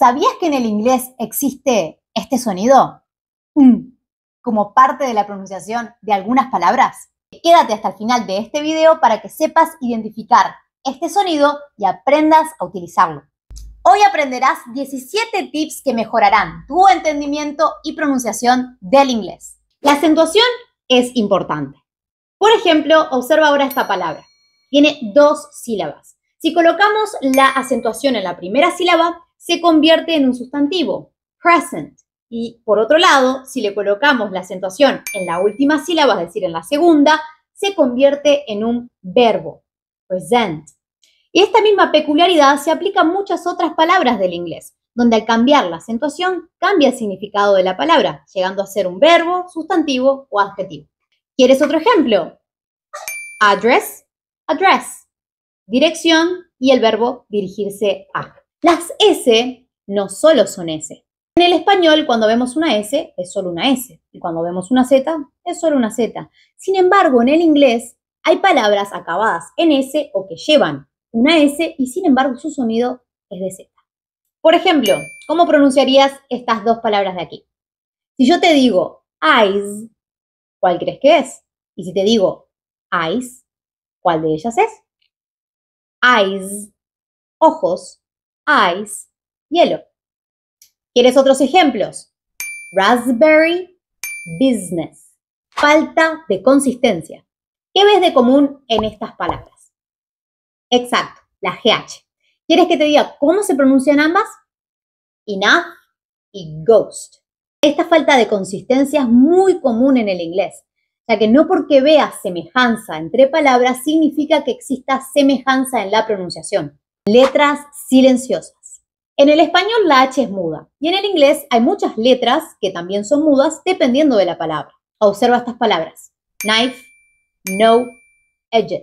¿Sabías que en el inglés existe este sonido? Mm. como parte de la pronunciación de algunas palabras. Quédate hasta el final de este video para que sepas identificar este sonido y aprendas a utilizarlo. Hoy aprenderás 17 tips que mejorarán tu entendimiento y pronunciación del inglés. La acentuación es importante. Por ejemplo, observa ahora esta palabra. Tiene dos sílabas. Si colocamos la acentuación en la primera sílaba, se convierte en un sustantivo, present. Y por otro lado, si le colocamos la acentuación en la última sílaba, es decir, en la segunda, se convierte en un verbo, present. Y esta misma peculiaridad se aplica a muchas otras palabras del inglés, donde al cambiar la acentuación cambia el significado de la palabra, llegando a ser un verbo, sustantivo o adjetivo. ¿Quieres otro ejemplo? Address, address, dirección y el verbo dirigirse a. Las S no solo son S. En el español, cuando vemos una S, es solo una S. Y cuando vemos una Z, es solo una Z. Sin embargo, en el inglés hay palabras acabadas en S o que llevan una S y sin embargo su sonido es de Z. Por ejemplo, ¿cómo pronunciarías estas dos palabras de aquí? Si yo te digo eyes, ¿cuál crees que es? Y si te digo eyes, ¿cuál de ellas es? Eyes, ojos, ice, hielo. ¿Quieres otros ejemplos? Raspberry, business. Falta de consistencia. ¿Qué ves de común en estas palabras? Exacto, la GH. ¿Quieres que te diga cómo se pronuncian ambas? Enough y ghost. Esta falta de consistencia es muy común en el inglés, ya que no porque veas semejanza entre palabras significa que exista semejanza en la pronunciación letras silenciosas. En el español la H es muda y en el inglés hay muchas letras que también son mudas dependiendo de la palabra. Observa estas palabras. Knife, no, edges.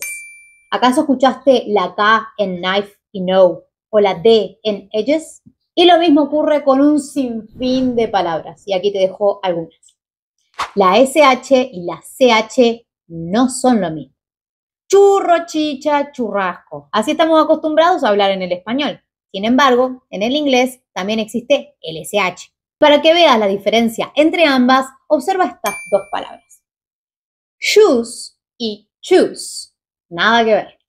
¿Acaso escuchaste la K en knife y no o la D en edges? Y lo mismo ocurre con un sinfín de palabras y aquí te dejo algunas. La SH y la CH no son lo mismo churro, chicha, churrasco. Así estamos acostumbrados a hablar en el español. Sin embargo, en el inglés también existe el SH. Para que veas la diferencia entre ambas, observa estas dos palabras. Shoes y choose. Nada que ver.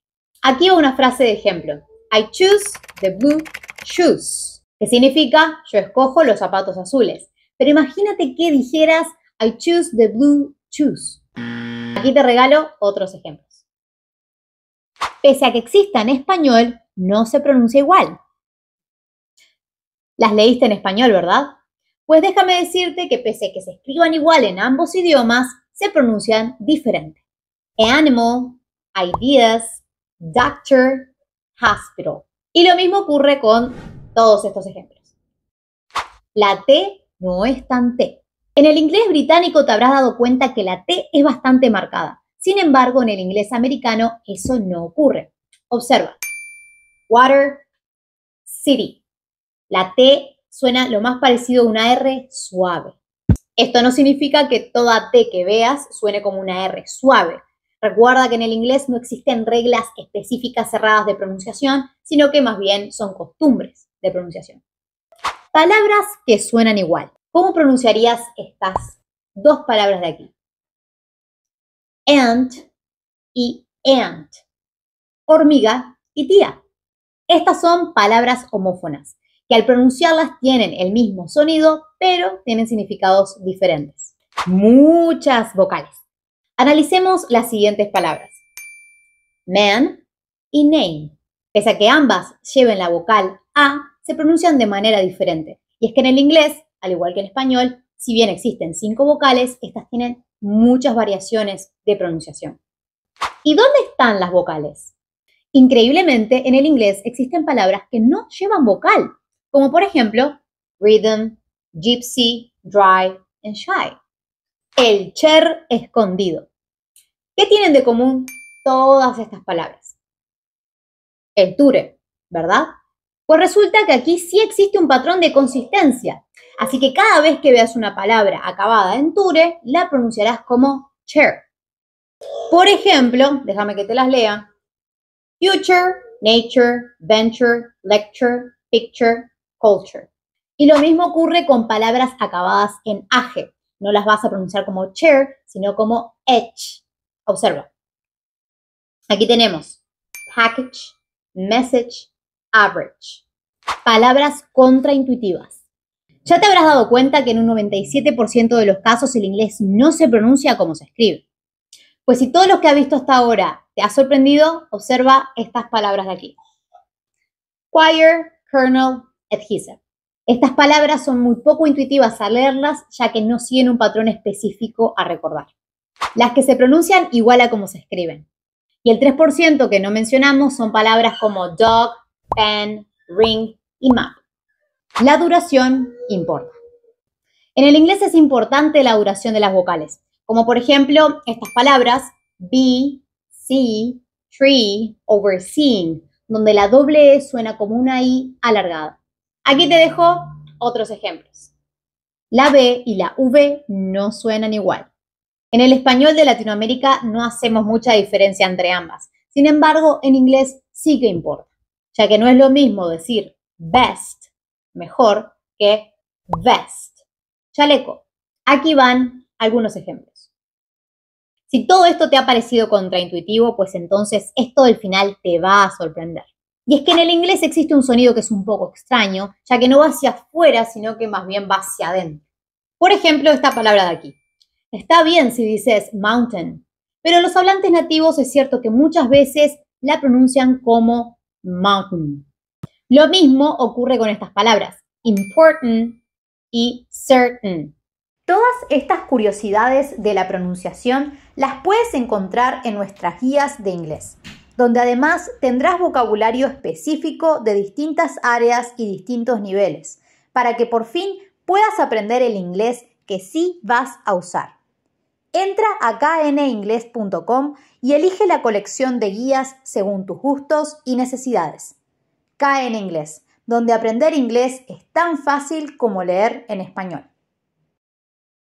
Aquí una frase de ejemplo. I choose the blue shoes, que significa yo escojo los zapatos azules. Pero imagínate que dijeras I choose the blue shoes. Aquí te regalo otros ejemplos pese a que exista en español, no se pronuncia igual. Las leíste en español, ¿verdad? Pues déjame decirte que pese a que se escriban igual en ambos idiomas, se pronuncian diferente. Animal, ideas, doctor, hospital. Y lo mismo ocurre con todos estos ejemplos. La T no es tan T. En el inglés británico te habrás dado cuenta que la T es bastante marcada. Sin embargo, en el inglés americano eso no ocurre. Observa. Water, city. La T suena lo más parecido a una R suave. Esto no significa que toda T que veas suene como una R suave. Recuerda que en el inglés no existen reglas específicas cerradas de pronunciación, sino que más bien son costumbres de pronunciación. Palabras que suenan igual. ¿Cómo pronunciarías estas dos palabras de aquí? ant y ant, hormiga y tía. Estas son palabras homófonas, que al pronunciarlas tienen el mismo sonido, pero tienen significados diferentes. Muchas vocales. Analicemos las siguientes palabras. Man y name. Pese a que ambas lleven la vocal A, se pronuncian de manera diferente. Y es que en el inglés, al igual que en español, si bien existen cinco vocales, estas tienen muchas variaciones de pronunciación. ¿Y dónde están las vocales? Increíblemente, en el inglés existen palabras que no llevan vocal, como por ejemplo rhythm, gypsy, dry and shy. El cher escondido. ¿Qué tienen de común todas estas palabras? El ture, ¿verdad? Pues resulta que aquí sí existe un patrón de consistencia. Así que cada vez que veas una palabra acabada en ture, la pronunciarás como chair. Por ejemplo, déjame que te las lea. Future, nature, venture, lecture, picture, culture. Y lo mismo ocurre con palabras acabadas en age. No las vas a pronunciar como chair, sino como edge. Observa. Aquí tenemos package, message, average. Palabras contraintuitivas. Ya te habrás dado cuenta que en un 97% de los casos el inglés no se pronuncia como se escribe. Pues si todo lo que has visto hasta ahora te ha sorprendido, observa estas palabras de aquí. Choir, kernel, adhesive. Estas palabras son muy poco intuitivas a leerlas, ya que no siguen un patrón específico a recordar. Las que se pronuncian igual a como se escriben. Y el 3% que no mencionamos son palabras como dog, pen, ring y map. La duración importa. En el inglés es importante la duración de las vocales, como por ejemplo estas palabras be, see, tree, overseeing, donde la doble E suena como una I alargada. Aquí te dejo otros ejemplos. La B y la V no suenan igual. En el español de Latinoamérica no hacemos mucha diferencia entre ambas. Sin embargo, en inglés sí que importa ya que no es lo mismo decir best, mejor, que best. chaleco. Aquí van algunos ejemplos. Si todo esto te ha parecido contraintuitivo, pues entonces esto del final te va a sorprender. Y es que en el inglés existe un sonido que es un poco extraño, ya que no va hacia afuera, sino que más bien va hacia adentro. Por ejemplo, esta palabra de aquí. Está bien si dices mountain, pero los hablantes nativos es cierto que muchas veces la pronuncian como mountain. Lo mismo ocurre con estas palabras, important y certain. Todas estas curiosidades de la pronunciación las puedes encontrar en nuestras guías de inglés, donde además tendrás vocabulario específico de distintas áreas y distintos niveles, para que por fin puedas aprender el inglés que sí vas a usar. Entra a kninglés.com y elige la colección de guías según tus gustos y necesidades. KN Inglés, donde aprender inglés es tan fácil como leer en español.